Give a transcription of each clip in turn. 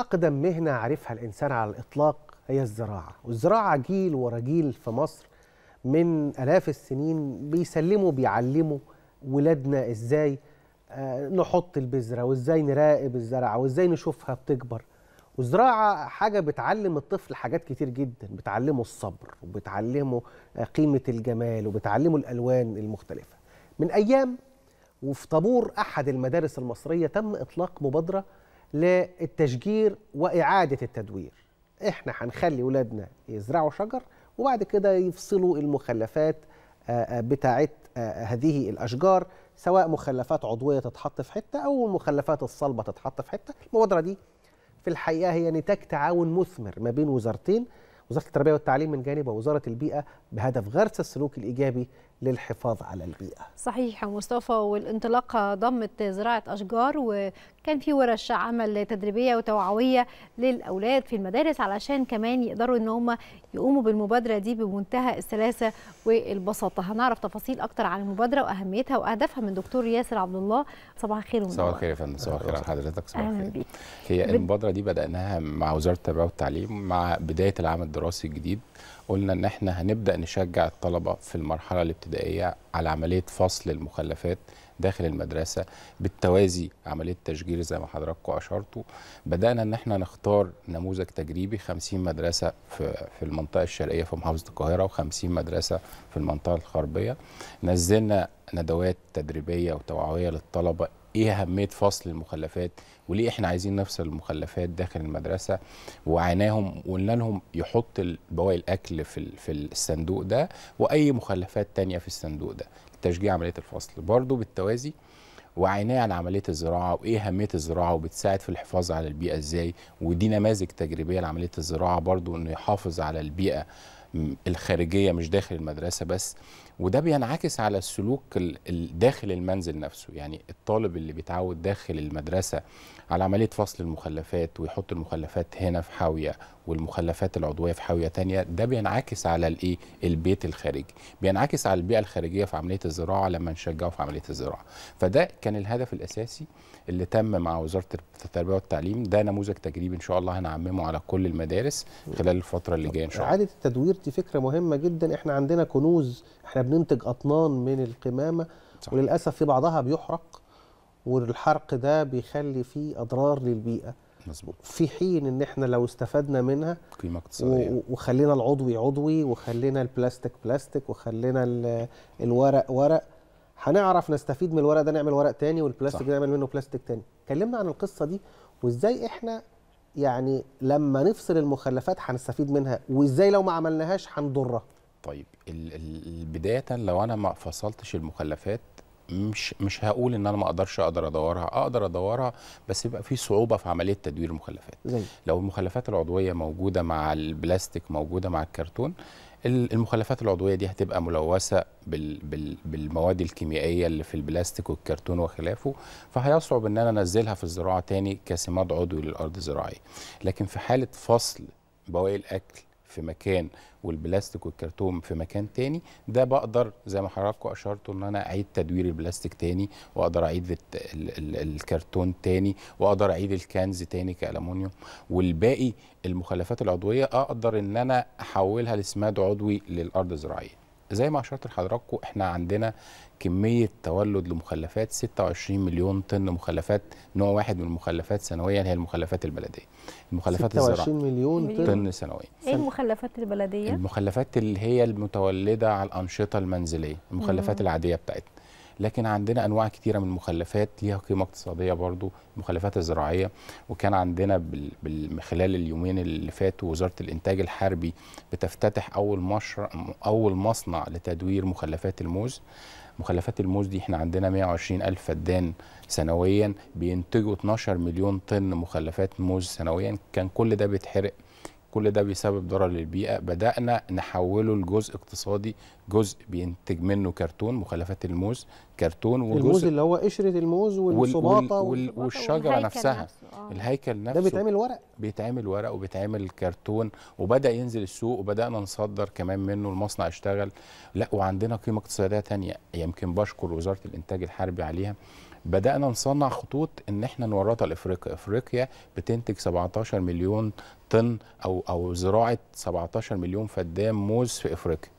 أقدم مهنة عرفها الإنسان على الإطلاق هي الزراعة والزراعة جيل ورا جيل في مصر من آلاف السنين بيسلموا بيعلموا ولادنا إزاي آه، نحط البذرة وإزاي نراقب الزرعة وإزاي نشوفها بتكبر والزراعة حاجة بتعلم الطفل حاجات كتير جدا بتعلمه الصبر وبتعلمه آه، قيمة الجمال وبتعلمه الألوان المختلفة من أيام وفي طابور أحد المدارس المصرية تم إطلاق مبادرة للتشجير وإعادة التدوير إحنا هنخلي أولادنا يزرعوا شجر وبعد كده يفصلوا المخلفات آه، آه، بتاعة آه، هذه الأشجار سواء مخلفات عضوية تتحط في حتة أو المخلفات الصلبة تتحط في حتة المبادرة دي في الحقيقة هي نتاج تعاون مثمر ما بين وزارتين وزاره التربيه والتعليم من جانب وزاره البيئه بهدف غرس السلوك الايجابي للحفاظ على البيئه. صحيح مصطفى والانطلاقه ضمت زراعه اشجار وكان في ورش عمل تدريبيه وتوعويه للاولاد في المدارس علشان كمان يقدروا ان هم يقوموا بالمبادره دي بمنتهى السلاسه والبساطه. هنعرف تفاصيل اكتر عن المبادره واهميتها واهدافها من دكتور ياسر عبد الله صباح الخير صباح الخير يا فندم صباح الخير على حضرتك صباح الخير. هي المبادره دي بداناها مع وزاره التربيه والتعليم مع بدايه العام الدراسي الدراسي الجديد قلنا ان احنا هنبدا نشجع الطلبه في المرحله الابتدائيه على عمليه فصل المخلفات داخل المدرسه بالتوازي عمليه تشجير زي ما حضراتكم اشرتوا بدانا ان احنا نختار نموذج تجريبي 50 مدرسه في في المنطقه الشرقيه في محافظه القاهره و50 مدرسه في المنطقه الغربيه نزلنا ندوات تدريبيه وتوعويه للطلبه ايه اهميه فصل المخلفات وليه احنا عايزين نفصل المخلفات داخل المدرسه وعناهم وقلنا لهم يحط بواقي الاكل في في الصندوق ده واي مخلفات تانية في الصندوق ده لتشجيع عمليه الفصل برضه بالتوازي وعيناه عن عمليه الزراعه وايه اهميه الزراعه وبتساعد في الحفاظ على البيئه ازاي ودي نماذج تجريبيه لعمليه الزراعه برضو انه يحافظ على البيئه الخارجيه مش داخل المدرسه بس وده بينعكس على السلوك داخل المنزل نفسه يعني الطالب اللي بيتعود داخل المدرسه على عمليه فصل المخلفات ويحط المخلفات هنا في حاويه والمخلفات العضويه في حاويه ثانيه ده بينعكس على الايه البيت الخارجي بينعكس على البيئه الخارجيه في عمليه الزراعه لما نشجعه في عمليه الزراعه فده كان الهدف الاساسي اللي تم مع وزاره التربيه والتعليم ده نموذج تجريبي ان شاء الله هنعممه على كل المدارس خلال الفتره اللي جايه ان شاء الله اعاده التدوير دي فكره مهمه جدا احنا عندنا كنوز احنا بننتج اطنان من القمامه صح. وللاسف في بعضها بيحرق والحرق ده بيخلي فيه اضرار للبيئه مظبوط في حين ان احنا لو استفدنا منها قيمه اقتصاديه وخلينا العضوي عضوي وخلينا البلاستيك بلاستيك وخلينا الورق ورق هنعرف نستفيد من الورق ده نعمل ورق تاني والبلاستيك ده نعمل منه بلاستيك تاني كلمنا عن القصه دي وازاي احنا يعني لما نفصل المخلفات هنستفيد منها وازاي لو ما عملناهاش هنضرها طيب بدايه لو انا ما فصلتش المخلفات مش مش هقول ان انا ما اقدرش اقدر ادورها اقدر ادورها بس يبقى في صعوبه في عمليه تدوير المخلفات زي. لو المخلفات العضويه موجوده مع البلاستيك موجوده مع الكرتون المخلفات العضويه دي هتبقى ملوثه بال بال بالمواد الكيميائيه اللي في البلاستيك والكرتون وخلافه فهيصعب ان انا انزلها في الزراعه تاني كسماد عضوي للارض الزراعيه لكن في حاله فصل بواقي الاكل في مكان والبلاستيك والكرتون في مكان تاني ده بقدر زي ما حضراتكم اشرتوا ان انا اعيد تدوير البلاستيك تاني واقدر اعيد الكرتون تاني واقدر اعيد الكنز تاني كالومنيوم والباقي المخلفات العضويه اقدر ان انا احولها لسماد عضوي للارض الزراعيه زي ما اشرت لحضراتكم احنا عندنا كميه تولد لمخلفات 26 مليون طن مخلفات نوع واحد من المخلفات سنويا هي المخلفات البلديه المخلفات الزراعيه 26 مليون طن سنويا ايه المخلفات البلديه المخلفات اللي هي المتولده على الانشطه المنزليه المخلفات مم. العاديه بتاعتنا لكن عندنا انواع كتيره من المخلفات ليها قيمه اقتصاديه برضو المخلفات الزراعيه وكان عندنا خلال اليومين اللي فاتوا وزاره الانتاج الحربي بتفتتح اول مشر اول مصنع لتدوير مخلفات الموز مخلفات الموز دي احنا عندنا 120 ألف فدان سنويا بينتجوا 12 مليون طن مخلفات موز سنويا كان كل ده بيتحرق كل ده بيسبب ضرر للبيئه بدانا نحوله لجزء اقتصادي جزء بينتج منه كرتون مخلفات الموز كرتون وجزء الموز اللي هو قشره الموز والصباطه وال والشجره نفسها نفسه. آه. الهيكل نفسه ده بيتعمل ورق بيتعمل ورق وبيتعمل كرتون وبدا ينزل السوق وبدانا نصدر كمان منه المصنع اشتغل لا وعندنا قيمه اقتصاديه ثانيه يمكن بشكر وزاره الانتاج الحربي عليها بدانا نصنع خطوط ان احنا نورطها لافريقيا افريقيا بتنتج 17 مليون طن او او زراعه 17 مليون فدان موز في افريقيا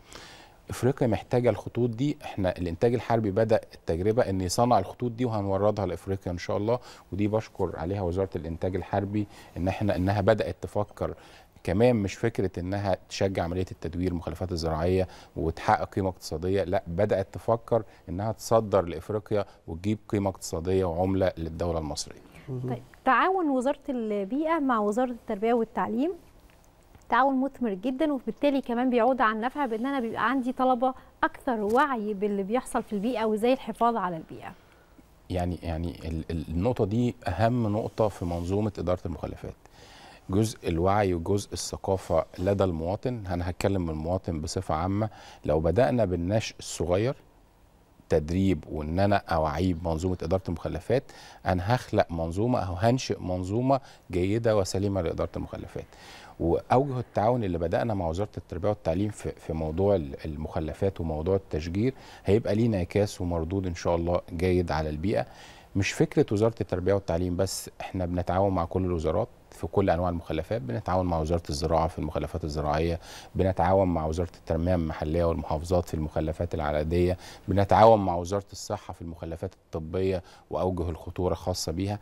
افريقيا محتاجه الخطوط دي احنا الانتاج الحربي بدا التجربه ان يصنع الخطوط دي وهنوردها لافريقيا ان شاء الله ودي بشكر عليها وزاره الانتاج الحربي ان احنا انها بدات تفكر كمان مش فكره انها تشجع عمليه التدوير المخلفات الزراعيه وتحقق قيمه اقتصاديه لا بدات تفكر انها تصدر لافريقيا وتجيب قيمه اقتصاديه وعمله للدوله المصريه طيب تعاون وزاره البيئه مع وزاره التربيه والتعليم تعاون مثمر جدا وبالتالي كمان بيعود عن نفع بان انا بيبقى عندي طلبه اكثر وعي باللي بيحصل في البيئه وازاي الحفاظ على البيئه يعني يعني النقطه دي اهم نقطه في منظومه اداره المخلفات جزء الوعي وجزء الثقافة لدى المواطن أنا هتكلم من المواطن بصفة عامة لو بدأنا بالنشء الصغير تدريب وان انا اوعيه بمنظومه اداره المخلفات انا هخلق منظومه او هنشئ منظومه جيده وسليمه لاداره المخلفات. واوجه التعاون اللي بدانا مع وزاره التربيه والتعليم في موضوع المخلفات وموضوع التشجير هيبقى ليه انعكاس ومردود ان شاء الله جيد على البيئه. مش فكره وزاره التربيه والتعليم بس احنا بنتعاون مع كل الوزارات في كل انواع المخلفات بنتعاون مع وزاره الزراعه في المخلفات الزراعيه بنتعاون مع وزاره التنميه المحليه والمحافظات في المخلفات العاديه بنتعاون مع وزاره الصحه في المخلفات الطبيه واوجه الخطوره خاصه بيها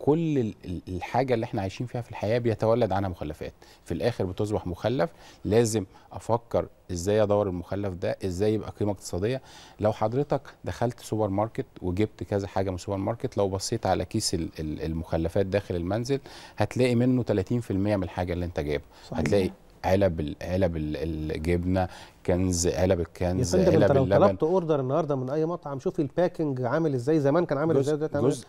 كل الحاجه اللي احنا عايشين فيها في الحياه بيتولد عنها مخلفات في الاخر بتصبح مخلف لازم افكر ازاي ادور المخلف ده ازاي يبقى قيمه اقتصاديه لو حضرتك دخلت سوبر ماركت وجبت كذا حاجه من سوبر ماركت لو بصيت على كيس المخلفات داخل المنزل هتلاقي منه 30% من الحاجه اللي انت جايبها هتلاقي علب علب الجبنه كنز علب الكنز علب اللبن انت لو طلبت اوردر النهارده من اي مطعم شوف الباكنج عامل ازاي زمان كان عامل ازاي دلوقتي جزء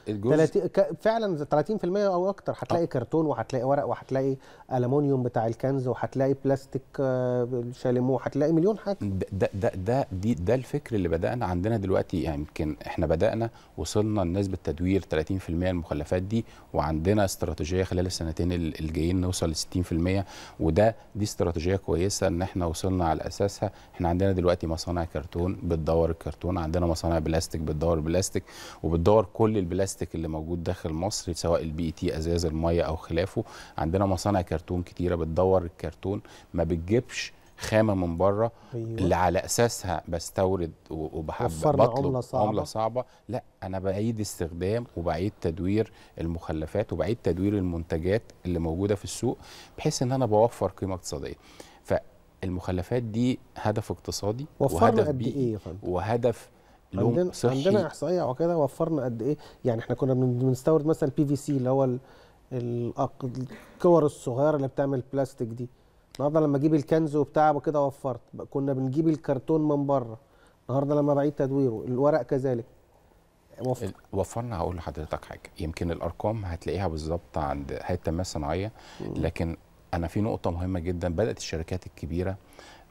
جزء فعلا 30% او اكتر هتلاقي آه. كرتون وهتلاقي ورق وهتلاقي المونيوم بتاع الكنز وهتلاقي بلاستيك آه، شاليمو وهتلاقي مليون حاجه ده ده ده دي ده الفكر اللي بدانا عندنا دلوقتي يعني يمكن يعني احنا بدانا وصلنا لنسبه تدوير 30% المخلفات دي وعندنا استراتيجيه خلال السنتين الجايين نوصل ل 60% وده دي استراتيجيه كويسه ان احنا وصلنا على اساس نفسها احنا عندنا دلوقتي مصانع كرتون بتدور الكرتون عندنا مصانع بلاستيك بتدور البلاستيك وبتدور كل البلاستيك اللي موجود داخل مصر سواء البي تي e ازاز الميه او خلافه عندنا مصانع كرتون كتيره بتدور الكرتون ما بتجيبش خامه من بره أيوة. اللي على اساسها بستورد وبطلب عمله صعبه عمله صعبه لا انا بعيد استخدام وبعيد تدوير المخلفات وبعيد تدوير المنتجات اللي موجوده في السوق بحيث ان انا بوفر قيمه اقتصاديه المخلفات دي هدف اقتصادي وهدف قد ايه يا فندم وهدف عندنا صحي عندنا احصائيه وكده وفرنا قد ايه يعني احنا كنا بنستورد مثلا بي في سي اللي هو الكور الصغيره اللي بتعمل بلاستيك دي النهارده لما اجيب الكنز وبتاع وكده وفرت كنا بنجيب الكرتون من بره النهارده لما بعيد تدويره الورق كذلك وفرنا هقول لحضرتك حاجه يمكن الارقام هتلاقيها بالظبط عند هيئه التنميه الصناعيه لكن انا في نقطه مهمه جدا بدات الشركات الكبيره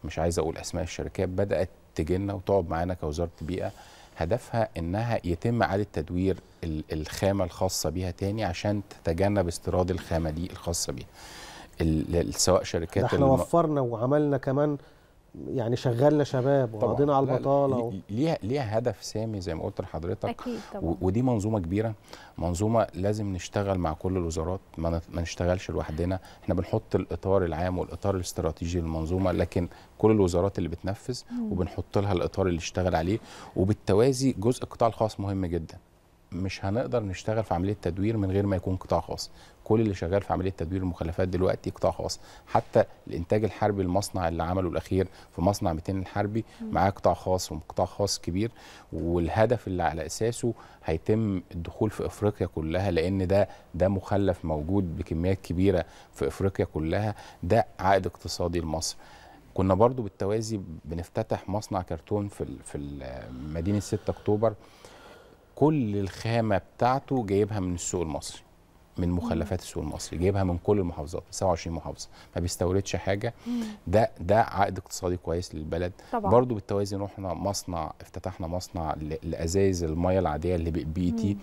مش عايز اقول اسماء الشركات بدات تجينا وتقعد معانا كوزاره بيئه هدفها انها يتم اعاده تدوير الخامه الخاصه بيها تاني عشان تتجنب استيراد الخامه دي الخاصه بيها سواء شركات احنا الم... وفرنا وعملنا كمان يعني شغلنا شباب وراضينا على البطاله ليها ليها هدف سامي زي ما قلت لحضرتك اكيد طبعا ودي منظومه كبيره منظومه لازم نشتغل مع كل الوزارات ما نشتغلش لوحدنا احنا بنحط الاطار العام والاطار الاستراتيجي للمنظومه لكن كل الوزارات اللي بتنفذ وبنحط لها الاطار اللي اشتغل عليه وبالتوازي جزء القطاع الخاص مهم جدا مش هنقدر نشتغل في عمليه تدوير من غير ما يكون قطاع خاص كل اللي شغال في عمليه تدوير المخلفات دلوقتي قطاع خاص حتى الانتاج الحربي المصنع اللي عمله الاخير في مصنع 200 الحربي معاه قطاع خاص وقطاع خاص كبير والهدف اللي على اساسه هيتم الدخول في افريقيا كلها لان ده ده مخلف موجود بكميات كبيره في افريقيا كلها ده عائد اقتصادي لمصر كنا برضو بالتوازي بنفتتح مصنع كرتون في في مدينه 6 اكتوبر كل الخامه بتاعته جايبها من السوق المصري من مخلفات السوق المصري جايبها من كل المحافظات 27 محافظه ما بيستوردش حاجه ده ده عائد اقتصادي كويس للبلد طبعا. برضو بالتوازي رحنا مصنع افتتحنا مصنع لازايز الميه العاديه اللي بي تي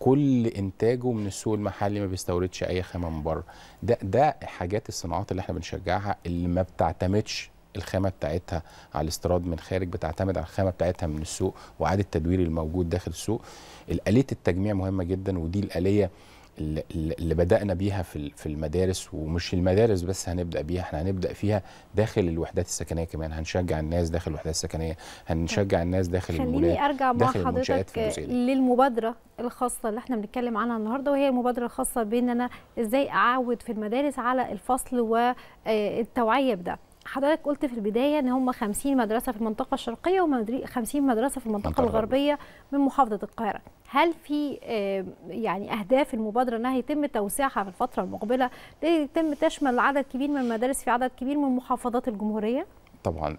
كل انتاجه من السوق المحلي ما بيستوردش اي خامه من بره ده ده حاجات الصناعات اللي احنا بنشجعها اللي ما بتعتمدش الخامه بتاعتها على الاستيراد من خارج بتعتمد على الخامه بتاعتها من السوق واعاده التدوير الموجود داخل السوق الاليه التجميع مهمه جدا ودي الاليه اللي بدانا بيها في المدارس ومش المدارس بس هنبدا بيها احنا هنبدا فيها داخل الوحدات السكنيه كمان هنشجع الناس داخل الوحدات السكنيه هنشجع الناس داخل المولات خليني ارجع مع حضرتك للمبادره الخاصه اللي احنا بنتكلم عنها النهارده وهي المبادره الخاصه بان انا ازاي اعود في المدارس على الفصل والتوعيه بده حضرتك قلت في البدايه ان هم 50 مدرسه في المنطقه الشرقيه و50 مدرسه في المنطقه الغربيه من محافظه القاهره هل في يعني اهداف المبادره انها يتم توسيعها في الفتره المقبله يتم تشمل عدد كبير من المدارس في عدد كبير من محافظات الجمهوريه طبعا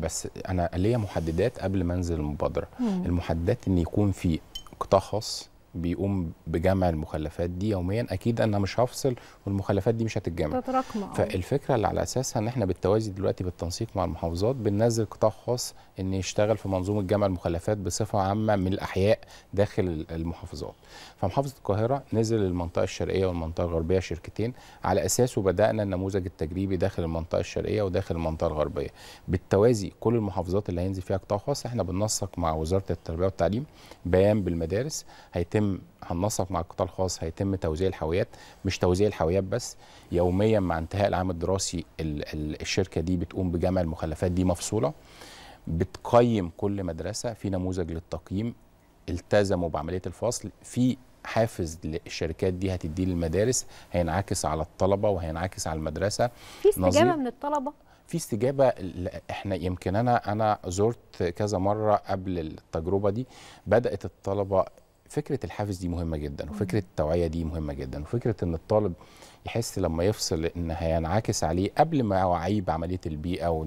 بس انا ليا محددات قبل ما انزل المبادره مم. المحددات ان يكون في قطاع خاص بيقوم بجمع المخلفات دي يوميا اكيد انا مش هفصل والمخلفات دي مش هتتجمع تتراكم آه. فالفكره اللي على اساسها ان احنا بالتوازي دلوقتي بالتنسيق مع المحافظات بننزل قطاع خاص ان يشتغل في منظومه جمع المخلفات بصفه عامه من الاحياء داخل المحافظات فمحافظه القاهره نزل المنطقه الشرقيه والمنطقه الغربيه شركتين على اساسه بدانا النموذج التجريبي داخل المنطقه الشرقيه وداخل المنطقه الغربيه بالتوازي كل المحافظات اللي هينزل فيها قطاع خاص احنا بننسق مع وزاره التربيه والتعليم بيان بالمدارس هيتم هيتم هننسق مع القطاع الخاص هيتم توزيع الحاويات مش توزيع الحاويات بس يوميا مع انتهاء العام الدراسي الشركه دي بتقوم بجمع المخلفات دي مفصوله بتقيم كل مدرسه في نموذج للتقييم التزموا بعمليه الفصل في حافز للشركات دي هتديه للمدارس هينعكس على الطلبه وهينعكس على المدرسه في استجابه من الطلبه في استجابه احنا يمكن انا انا زرت كذا مره قبل التجربه دي بدات الطلبه فكره الحافز دي مهمه جدا وفكره التوعيه دي مهمه جدا وفكره ان الطالب يحس لما يفصل ان هينعكس عليه قبل ما اوعيه بعمليه البيئه و...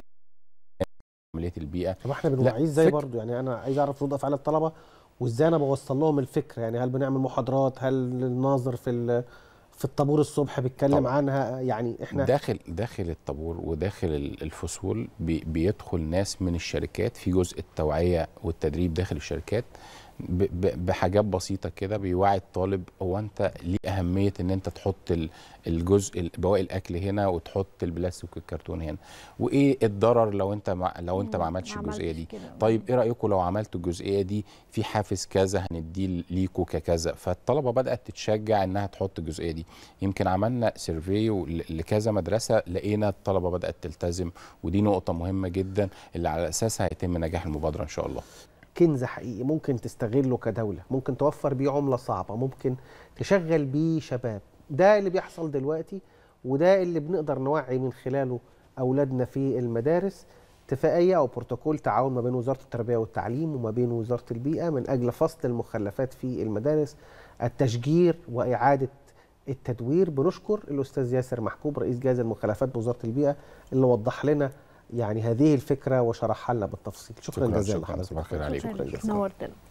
عمليه البيئه طب احنا بنوعيه ازاي برضه يعني انا عايز اعرف رد افعال الطلبه وازاي انا بوصل لهم الفكره يعني هل بنعمل محاضرات هل الناظر في في الطابور الصبح بيتكلم عنها يعني احنا داخل داخل الطابور وداخل الفصول بيدخل ناس من الشركات في جزء التوعيه والتدريب داخل الشركات بحاجات بسيطه كده بيوعي الطالب هو انت ليه اهميه ان انت تحط الجزء بواقي الاكل هنا وتحط البلاستيك الكرتون هنا وايه الضرر لو انت ما لو انت ما عملتش الجزئيه دي آه. طيب ايه رايكم لو عملتوا الجزئيه دي في حافز كذا هنديه ليكو ككذا فالطلبه بدات تتشجع انها تحط الجزئيه دي يمكن عملنا سيرفي لكذا مدرسه لقينا الطلبه بدات تلتزم ودي نقطه مهمه جدا اللي على اساسها هيتم نجاح المبادره ان شاء الله كنز حقيقي ممكن تستغله كدوله ممكن توفر بيه عمله صعبه ممكن تشغل بيه شباب ده اللي بيحصل دلوقتي وده اللي بنقدر نوعي من خلاله اولادنا في المدارس اتفاقيه او بروتوكول تعاون ما بين وزاره التربيه والتعليم وما بين وزاره البيئه من اجل فصل المخلفات في المدارس التشجير واعاده التدوير بنشكر الاستاذ ياسر محكوب رئيس جهاز المخلفات بوزاره البيئه اللي وضح لنا يعني هذه الفكره وشرحها لنا بالتفصيل شكرا جزيلا لحضرتك شكرا شكرا. نورتنا